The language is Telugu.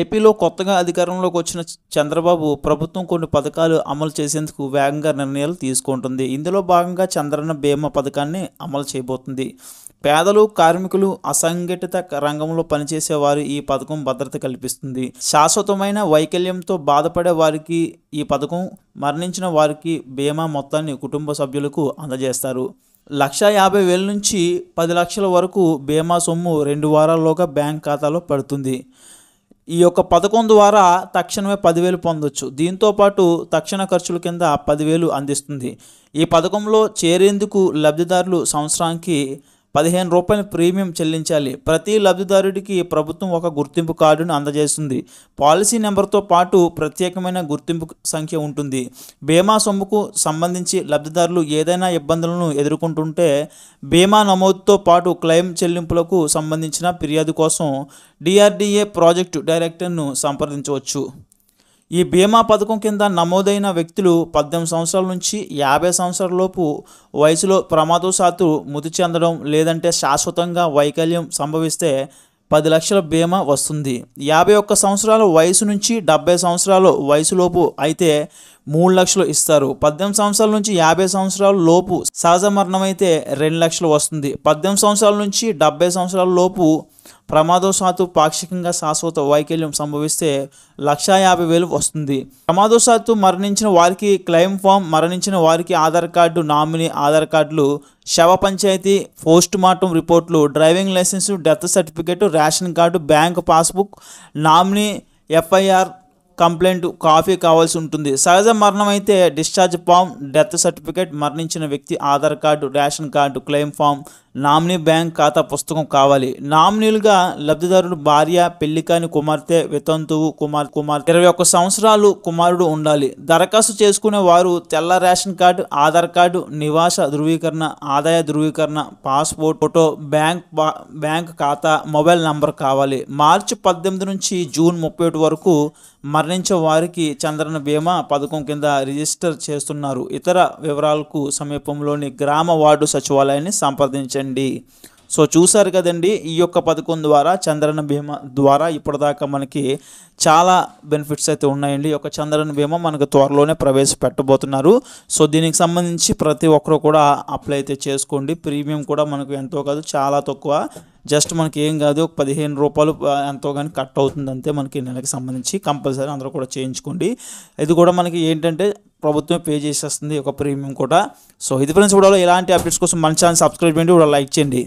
ఏపీలో కొత్తగా అధికారంలోకి వచ్చిన చంద్రబాబు ప్రభుత్వం కొన్ని పథకాలు అమలు చేసేందుకు వేగంగా నిర్ణయాలు తీసుకుంటుంది ఇందులో భాగంగా చంద్రన్న బీమా పథకాన్ని అమలు చేయబోతుంది పేదలు కార్మికులు అసంఘటిత రంగంలో పనిచేసే వారు ఈ పథకం భద్రత కల్పిస్తుంది శాశ్వతమైన వైకల్యంతో బాధపడే వారికి ఈ పథకం మరణించిన వారికి బీమా మొత్తాన్ని కుటుంబ సభ్యులకు అందజేస్తారు లక్ష యాభై వేల నుంచి పది లక్షల వరకు బీమా సొమ్ము రెండు వారాల్లోగా బ్యాంక్ ఖాతాలో పడుతుంది ఈ యొక్క పథకం ద్వారా తక్షణమే పదివేలు పొందొచ్చు దీంతోపాటు తక్షణ ఖర్చుల కింద పదివేలు అందిస్తుంది ఈ పథకంలో చేరేందుకు లబ్ధిదారులు సంవత్సరానికి పదిహేను రూపాయల ప్రీమియం చెల్లించాలి ప్రతి లబ్ధిదారుడికి ప్రభుత్వం ఒక గుర్తింపు కార్డును అందజేస్తుంది పాలసీ నెంబర్తో పాటు ప్రత్యేకమైన గుర్తింపు సంఖ్య ఉంటుంది బీమా సొమ్ముకు సంబంధించి లబ్ధిదారులు ఏదైనా ఇబ్బందులను ఎదుర్కొంటుంటే బీమా నమోదుతో పాటు క్లెయిమ్ చెల్లింపులకు సంబంధించిన ఫిర్యాదు కోసం డిఆర్డీఏ ప్రాజెక్టు డైరెక్టర్ను సంప్రదించవచ్చు ఈ బీమా పథకం కింద నమోదైన వ్యక్తులు పద్దెనిమిది సంవత్సరాల నుంచి యాభై సంవత్సరాలలోపు వయసులో ప్రమాదవశాత్తు మృతి చెందడం లేదంటే శాశ్వతంగా వైకల్యం సంభవిస్తే పది లక్షల బీమా వస్తుంది యాభై ఒక్క సంవత్సరాల వయసు నుంచి డెబ్బై సంవత్సరాల వయసులోపు అయితే మూడు లక్షలు ఇస్తారు పద్దెనిమిది సంవత్సరాల నుంచి యాభై సంవత్సరాల లోపు సహజ మరణం అయితే రెండు లక్షలు వస్తుంది పద్దెనిమిది సంవత్సరాల నుంచి డెబ్బై సంవత్సరాల లోపు ప్రమాదవశాత్తు పాక్షికంగా శాశ్వత వైకల్యం సంభవిస్తే లక్షా యాభై వేలు వస్తుంది ప్రమాదవశాత్తు మరణించిన వారికి క్లెయిమ్ ఫామ్ మరణించిన వారికి ఆధార్ కార్డు నామినీ ఆధార్ కార్డులు శవ పంచాయతీ పోస్ట్ మార్టం రిపోర్ట్లు driving license death certificate ration card bank passbook nominee FIR complaint copy కావాల్సి ఉంటుంది సహజ మరణం అయితే డిశ్చార్జ్ ఫామ్ డెత్ సర్టిఫికేట్ మరణించిన వ్యక్తి Aadhaar card ration card claim form nominee bank ఖాతా పుస్తకం కావాలి నామినీలుగా లబ్ధిదారుడు భార్య పెళ్లి కాని కుమార్తె వితంతువు కుమార్ కుమార్ ఇరవై ఒక్క సంవత్సరాలు కుమారుడు ఉండాలి దరఖాస్తు చేసుకునే వారు తెల్ల రేషన్ కార్డు ఆధార్ కార్డు నివాస ధృవీకరణ ఆదాయ ధృవీకరణ పాస్పోర్ట్ ఫోటో బ్యాంక్ బ్యాంక్ ఖాతా మొబైల్ నంబర్ కావాలి మార్చి పద్దెనిమిది నుంచి జూన్ ముప్పై ఒకటి వరకు మరణించే వారికి చంద్రన బీమా పథకం కింద రిజిస్టర్ చేస్తున్నారు ఇతర వివరాలకు సమీపంలోని గ్రామ వార్డు సచివాలయాన్ని సంప్రదించారు గమనించండి సో చూశారు కదండి ఈ యొక్క పథకం ద్వారా చంద్రన బీమా ద్వారా ఇప్పటిదాకా మనకి చాలా బెనిఫిట్స్ అయితే ఉన్నాయండి ఈ యొక్క చంద్రన బీమా మనకు త్వరలోనే ప్రవేశపెట్టబోతున్నారు సో దీనికి సంబంధించి ప్రతి ఒక్కరు కూడా అప్లై అయితే చేసుకోండి ప్రీమియం కూడా మనకు ఎంతో కాదు చాలా తక్కువ జస్ట్ మనకి ఏం కాదు ఒక పదిహేను రూపాయలు ఎంతో కానీ కట్ అవుతుంది అంతే మనకి నెలకి సంబంధించి కంపల్సరీ అందరూ కూడా చేయించుకోండి ఇది కూడా మనకి ఏంటంటే ప్రభుత్వమే పే చేసేస్తుంది ఒక ప్రీమియం కూడా సో ఇది ఫ్రెండ్స్ కూడా ఇలాంటి అప్డేట్స్ కోసం మన ఛానల్ సబ్స్క్రైబ్ చేయండి కూడా లైక్ చేయండి